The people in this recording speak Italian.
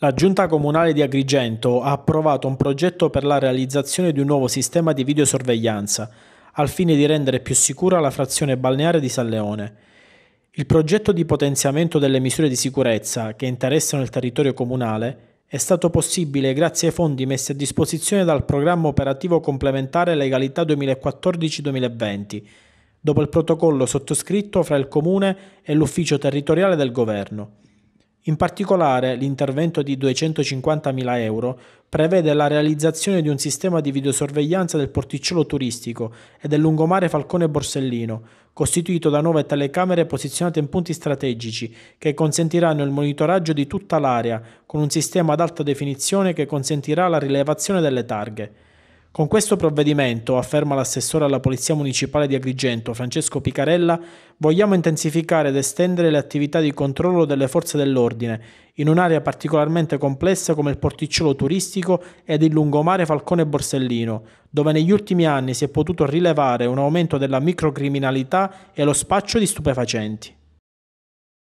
La Giunta Comunale di Agrigento ha approvato un progetto per la realizzazione di un nuovo sistema di videosorveglianza, al fine di rendere più sicura la frazione balneare di San Leone. Il progetto di potenziamento delle misure di sicurezza che interessano il territorio comunale è stato possibile grazie ai fondi messi a disposizione dal programma operativo complementare Legalità 2014-2020, dopo il protocollo sottoscritto fra il Comune e l'Ufficio territoriale del Governo. In particolare, l'intervento di 250.000 euro prevede la realizzazione di un sistema di videosorveglianza del porticciolo turistico e del lungomare Falcone Borsellino, costituito da nuove telecamere posizionate in punti strategici che consentiranno il monitoraggio di tutta l'area con un sistema ad alta definizione che consentirà la rilevazione delle targhe. Con questo provvedimento, afferma l'assessore alla Polizia Municipale di Agrigento, Francesco Picarella, vogliamo intensificare ed estendere le attività di controllo delle forze dell'ordine in un'area particolarmente complessa come il porticciolo turistico ed il lungomare Falcone Borsellino, dove negli ultimi anni si è potuto rilevare un aumento della microcriminalità e lo spaccio di stupefacenti.